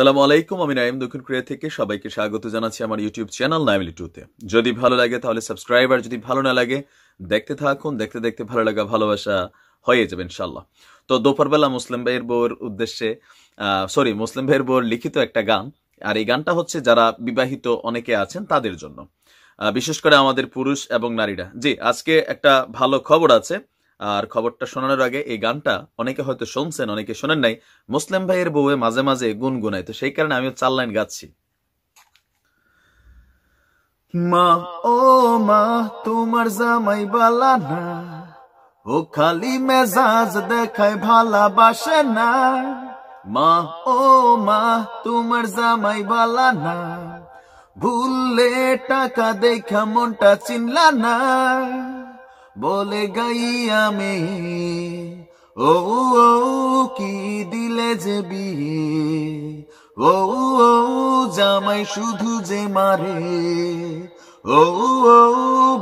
সালাম আলাইকুম আমি নাইম দক্ষিণ কোরিয়া থেকে সবাইকে স্বাগত জানাচ্ছি আমার ইউটিউব চ্যানেল নাইমলি টুতে যদি ভালো লাগে তাহলে সাবস্ক্রাইব আর যদি ভালো না লাগে দেখতে থাকুন দেখতে দেখতে ভালো লাগা ভালোবাসা হয়ে যাবে ইনশাল্লাহ তো দুপুরবেলা মুসলিম ভাইয়ের বউর উদ্দেশ্যে সরি মুসলিম ভাইয়ের বউর লিখিত একটা গান আর এই গানটা হচ্ছে যারা বিবাহিত অনেকে আছেন তাদের জন্য বিশেষ করে আমাদের পুরুষ এবং নারীরা জি আজকে একটা ভালো খবর আছে আর খবরটা শোনানোর আগে এই গানটা অনেকে হয়তো শুনছেন অনেকে শোনেন নাই মুসলিম ভাইয়ের বউয়ে মাঝে মাঝে গুনগুনায় তো সেই কারণে আমিও চার লাইন গাচ্ছি মা ও মা তোমার জামাই বালা না ও খালি মেজাজ দেখায় ভালাবাসে না মা ও মা তোমার জামাই বালা না ভুললে টাকা দেখা মনটা চিনলা না বলে গাই আমি ও কি দিলে যে বিয়ে ও জামাই শুধু যে মারে ও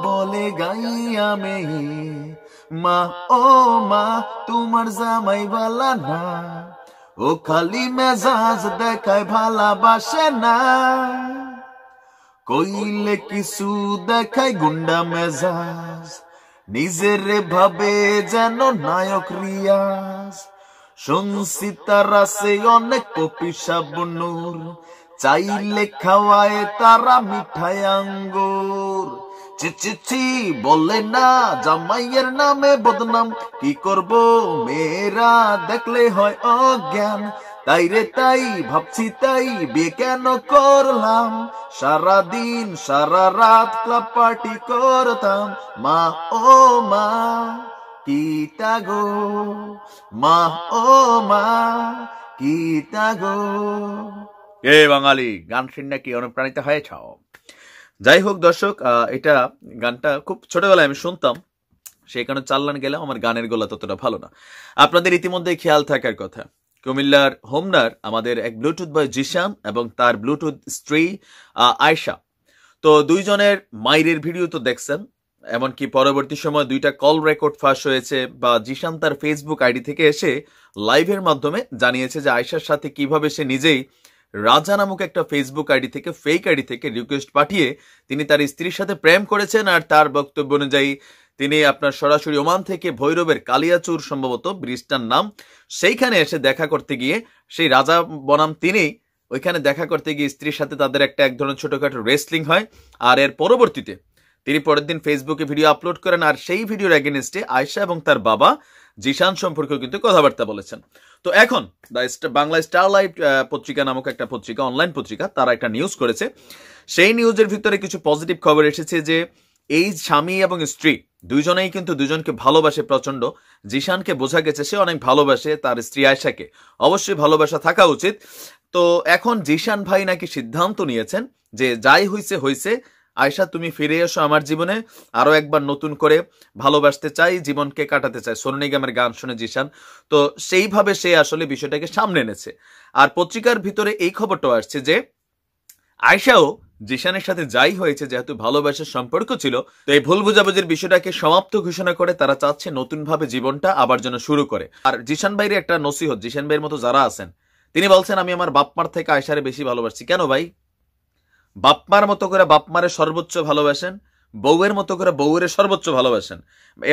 বলে গাই আমি মা ও মা তোমার জামাই বালা না ও খালি মেজাজ দেখায় ভালাবাসে না কইলে কিছু দেখায় গুন্ডা মেজাজ নিজের ভাবে যেন নায়ক রিয়াজ শুনছি তারা সে অনেক কপি সাবনুর চাইলে খাওয়ায় তারা মিঠাই আঙ্গুর চিচিচি বলে না জামাইয়ের নামে বদনাম কি করব মেয়েরা দেখলে হয় অজ্ঞান তাই রে তাই ভাবছি তাই বিয়ে কেন করলাম সারা দিন সারা রাত ক্লাব পার্টি করতাম মা ও মা কি গো মা ও মা কি গো এ বাঙালি গান শুন নাকি অনুপ্রাণিত হয়েছ যাই হোক দর্শক এটা গানটা খুব ছোটবেলায় আমি শুনতাম সেখানে কারণে গেলে গেলাম আমার গানের গলা ততটা ভালো না আপনাদের ইতিমধ্যে খেয়াল থাকার কথা কুমিল্লার হোমনার আমাদের এক ব্লুটুথ বয় জিশাম এবং তার ব্লুটুথ স্ত্রী আয়শা তো দুইজনের মাইরের ভিডিও তো দেখছেন এমনকি পরবর্তী সময় দুইটা কল রেকর্ড ফাঁস হয়েছে বা জিশাম তার ফেসবুক আইডি থেকে এসে লাইভের মাধ্যমে জানিয়েছে যে আয়শার সাথে কিভাবে সে নিজেই রাজা নামক একটা ফেসবুক আইডি থেকে ফেক আইডি থেকে রিকোয়েস্ট পাঠিয়ে তিনি তার স্ত্রীর সাথে প্রেম করেছেন আর তার বক্তব্য অনুযায়ী তিনি আপনার সরাসরি ওমান থেকে ভৈরবের কালিয়াচুর সম্ভবত ব্রিজটার নাম সেইখানে এসে দেখা করতে গিয়ে সেই রাজা বনাম তিনি ওইখানে দেখা করতে গিয়ে স্ত্রীর সাথে তাদের একটা এক ধরনের ছোটোখাটো রেসলিং হয় আর এর পরবর্তীতে তিনি পরের দিন ফেসবুকে ভিডিও আপলোড করেন আর সেই ভিডিওর অ্যাগেনিস্টে আয়সা এবং তার বাবা জিশান সম্পর্কেও কিন্তু কথাবার্তা বলেছেন তো এখন বাংলা স্টার লাইফ পত্রিকা নামক একটা পত্রিকা অনলাইন পত্রিকা তারা একটা নিউজ করেছে সেই নিউজের ভিতরে কিছু পজিটিভ খবর এসেছে যে এই স্বামী এবং স্ত্রী দুইজনেই কিন্তু দুজনকে ভালোবাসে প্রচন্ড জিশানকে বোঝা গেছে সে অনেক ভালোবাসে তার স্ত্রী আয়সাকে অবশ্যই ভালোবাসা থাকা উচিত তো এখন জিশান ভাই নাকি সিদ্ধান্ত নিয়েছেন যে যাই হইছে হইছে আয়সা তুমি ফিরে এসো আমার জীবনে আরও একবার নতুন করে ভালোবাসতে চাই জীবনকে কাটাতে চাই সোনু নিগমের গান শুনে জিশান তো সেইভাবে সে আসলে বিষয়টাকে সামনে এনেছে আর পত্রিকার ভিতরে এই খবরটাও আসছে যে আয়সাও জিশানের সাথে যাই হয়েছে যেহেতু ভালোবাসার সম্পর্ক ছিল তো এই ভুল বুঝাবুঝির বিষয়টাকে সমাপ্ত ঘোষণা করে তারা চাচ্ছে নতুনভাবে জীবনটা আবার যেন শুরু করে আর জিশান ভাইয়ের একটা নসিহত জিশান ভাইয়ের মতো যারা আছেন তিনি বলছেন আমি আমার বাপমার থেকে আয়সারে বেশি ভালোবাসছি কেন ভাই বাপমার মতো করে বাপমারে সর্বোচ্চ ভালোবাসেন বউয়ের মতো করে বউয়ের সর্বোচ্চ ভালোবাসেন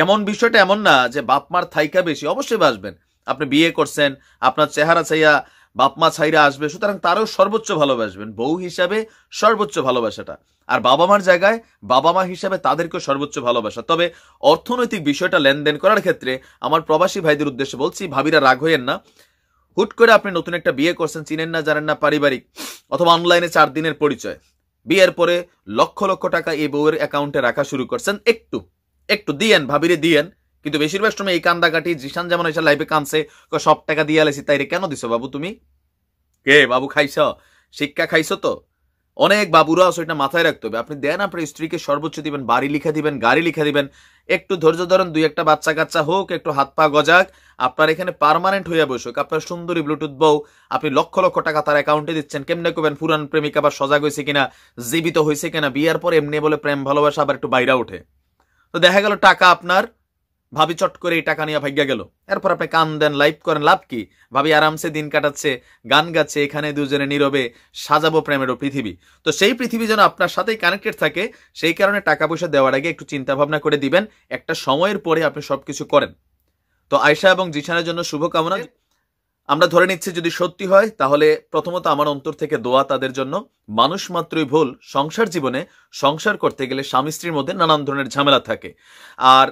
এমন বিষয়টা এমন না যে বাপমার থাইকা বেশি অবশ্যই বাসবেন আপনি বিয়ে করছেন আপনার চেহারা চাইয়া বাপমা ছাইরা আসবে সুতরাং তারও সর্বোচ্চ ভালোবাসবেন বউ হিসাবে সর্বোচ্চ ভালোবাসাটা আর বাবা মার জায়গায় বাবা মা হিসাবে তাদেরকেও সর্বোচ্চ ভালোবাসা তবে অর্থনৈতিক বিষয়টা লেনদেন করার ক্ষেত্রে আমার প্রবাসী ভাইদের উদ্দেশ্যে বলছি ভাবিরা রাগ হইয়েন না হুট করে আপনি নতুন একটা বিয়ে করছেন চিনেন না জানেন না পারিবারিক অথবা অনলাইনে চার দিনের পরিচয় বিয়ের পরে লক্ষ লক্ষ টাকা এই বউয়ের অ্যাকাউন্টে রাখা শুরু করছেন একটু একটু দিয়েন ভাবিরে দিয়েন কিন্তু বেশিরভাগ সময় এই কান্দা কাটি জিসান যেমন এসে লাইফে কানছে সব টাকা দিয়ে আলেছি তাই কেন দিছো বাবু তুমি কে বাবু খাইছ শিক্ষা খাইছো তো অনেক বাবুরা আছো এটা মাথায় রাখতে হবে আপনি দেন আপনার স্ত্রীকে সর্বোচ্চ দিবেন বাড়ি লিখে দিবেন গাড়ি লিখে দিবেন একটু ধৈর্য ধরেন দুই একটা বাচ্চা কাচ্চা হোক একটু হাত পা গজাক আপনার এখানে পারমানেন্ট হইয়া বসুক আপনার সুন্দরী ব্লুটুথ বউ আপনি লক্ষ লক্ষ টাকা তার অ্যাকাউন্টে দিচ্ছেন কেমনে করবেন পুরান প্রেমিক আবার সজাগ হয়েছে কিনা জীবিত হয়েছে কিনা বিয়ার পর এমনি বলে প্রেম ভালোবাসা আবার একটু বাইরা ওঠে তো দেখা গেল টাকা আপনার ভাবি চট করে এই টাকা নিয়ে ভাগ্যা গেল এরপর আপনি কান দেন লাইভ করেন লাভ কি ভাবি আরামসে দিন কাটাচ্ছে গান গাচ্ছে এখানে দুজনে নীরবে সাজাবো প্রেমেরও পৃথিবী তো সেই পৃথিবী যেন আপনার সাথেই কানেক্টেড থাকে সেই কারণে টাকা পয়সা দেওয়ার আগে একটু চিন্তা ভাবনা করে দিবেন একটা সময়ের পরে আপনি সবকিছু করেন তো আয়সা এবং জিশানের জন্য শুভকামনা আমরা ধরে নিচ্ছি যদি সত্যি হয় তাহলে প্রথমত আমার অন্তর থেকে দোয়া তাদের জন্য মানুষ মাত্রই ভুল সংসার জীবনে সংসার করতে গেলে স্বামী স্ত্রীর মধ্যে নানান ধরনের ঝামেলা থাকে আর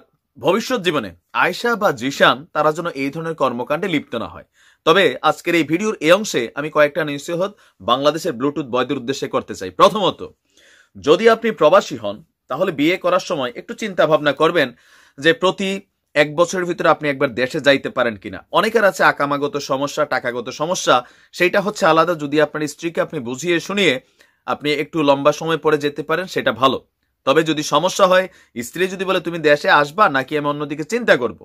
ভবিষ্যৎ জীবনে আয়সা বা জিশান তারা যেন এই ধরনের কর্মকাণ্ডে লিপ্ত না হয় তবে আজকের এই ভিডিওর এই অংশে আমি কয়েকটা নিশ্চয়ত বাংলাদেশের ব্লুটুথ বয়দের উদ্দেশ্যে করতে চাই প্রথমত যদি আপনি প্রবাসী হন তাহলে বিয়ে করার সময় একটু চিন্তা ভাবনা করবেন যে প্রতি এক বছরের ভিতরে আপনি একবার দেশে যাইতে পারেন কিনা অনেকের আছে আকামাগত সমস্যা টাকাগত সমস্যা সেইটা হচ্ছে আলাদা যদি আপনার স্ত্রীকে আপনি বুঝিয়ে শুনিয়ে আপনি একটু লম্বা সময় পরে যেতে পারেন সেটা ভালো তবে যদি সমস্যা হয় স্ত্রী যদি বলে তুমি দেশে আসবা নাকি আমি অন্যদিকে চিন্তা করব।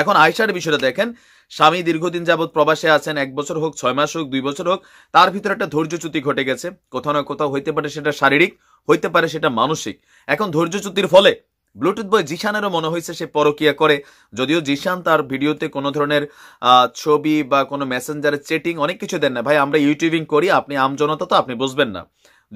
এখন আয়সার বিষয়টা দেখেন স্বামী দীর্ঘদিন যাবৎ প্রবাসে আছেন এক বছর হোক ছয় মাস হোক দুই বছর হোক তার ভিতরে একটা ধৈর্যচ্যুতি ঘটে গেছে কোথাও না কোথাও হইতে পারে সেটা শারীরিক হইতে পারে সেটা মানসিক এখন ধৈর্যচ্যুতির ফলে ব্লুটুথ বয় জিশানেরও মনে হয়েছে সে পরকিয়া করে যদিও জিশান তার ভিডিওতে কোনো ধরনের ছবি বা কোনো মেসেঞ্জারের চেটিং অনেক কিছু দেন না ভাই আমরা ইউটিউবিং করি আপনি আমজনতা তো আপনি বুঝবেন না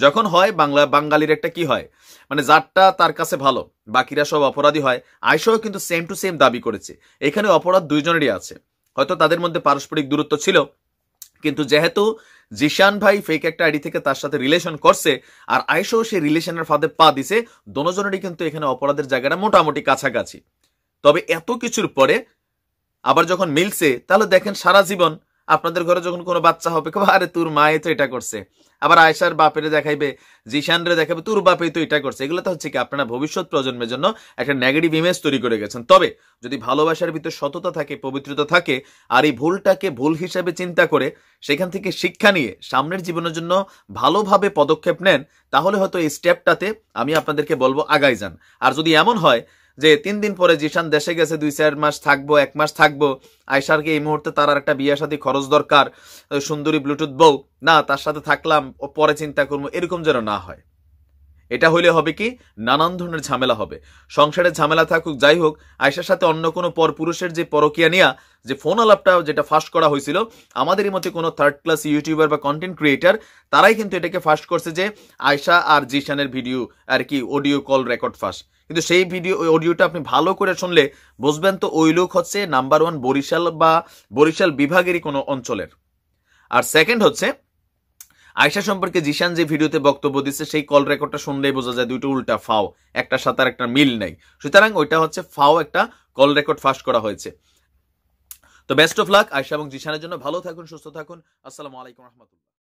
যখন হয় বাংলা বাঙালির একটা কি হয় মানে যারটা তার কাছে ভালো বাকিরা সব অপরাধী হয় আয়সাও কিন্তু সেম টু সেম দাবি করেছে এখানে অপরাধ দুইজনেরই আছে হয়তো তাদের মধ্যে পারস্পরিক দূরত্ব ছিল কিন্তু যেহেতু জিশান ভাই ফেক একটা আইডি থেকে তার সাথে রিলেশন করছে আর আয়সাও সেই রিলেশনের ফাঁদে পা দিছে দোনোজনেরই কিন্তু এখানে অপরাধের জায়গাটা মোটামুটি কাছাকাছি তবে এত কিছুর পরে আবার যখন মিলছে তাহলে দেখেন সারা জীবন আপনাদের ঘরে যখন কোনো বাচ্চা হবে কবে আরে তোর মায়ে তো এটা করছে আবার আয়সার বাপেরে দেখাইবে জিশানরে দেখাবে তোর বাপে তো এটা করছে এগুলো তো হচ্ছে কি আপনারা ভবিষ্যৎ প্রজন্মের জন্য একটা নেগেটিভ ইমেজ তৈরি করে গেছেন তবে যদি ভালোবাসার ভিতরে সততা থাকে পবিত্রতা থাকে আর এই ভুলটাকে ভুল হিসাবে চিন্তা করে সেখান থেকে শিক্ষা নিয়ে সামনের জীবনের জন্য ভালোভাবে পদক্ষেপ নেন তাহলে হয়তো এই স্টেপটাতে আমি আপনাদেরকে বলবো আগাই যান আর যদি এমন হয় যে তিন দিন পরে জিশান দেশে গেছে দুই চার মাস থাকবো এক মাস থাকবো আয়সারকে এই মুহূর্তে তার আর একটা বিয়ে সাথে খরচ দরকার সুন্দরী ব্লুটুথ বউ না তার সাথে থাকলাম পরে চিন্তা করবো এরকম যেন না হয় এটা হইলে হবে কি নানান ধরনের ঝামেলা হবে সংসারের ঝামেলা থাকুক যাই হোক আয়সার সাথে অন্য কোনো পর পুরুষের যে পরকিয়া নিয়া যে ফোন আলাপটা যেটা ফাস্ট করা হয়েছিল আমাদেরই মতে কোনো থার্ড ক্লাস ইউটিউবার বা কন্টেন্ট ক্রিয়েটার তারাই কিন্তু এটাকে ফাস্ট করছে যে আয়সা আর জিশানের ভিডিও আর কি অডিও কল রেকর্ড ফাস্ট কিন্তু সেই ভিডিও অডিওটা আপনি ভালো করে শুনলে বুঝবেন তো ওই লোক হচ্ছে নাম্বার ওয়ান বরিশাল বা বরিশাল বিভাগেরই কোনো অঞ্চলের আর সেকেন্ড হচ্ছে আয়সা সম্পর্কে জিশান যে ভিডিওতে বক্তব্য দিচ্ছে সেই কল রেকর্ডটা শুনলেই বোঝা যায় দুটো উল্টা ফাও একটা সাঁতার একটা মিল নেই সুতরাং ওইটা হচ্ছে ফাও একটা কল রেকর্ড ফাস্ট করা হয়েছে তো বেস্ট অফ লাক আয়সা এবং জিশানের জন্য ভালো থাকুন সুস্থ থাকুন আসসালামু আলাইকুম রহমতুল্লাহ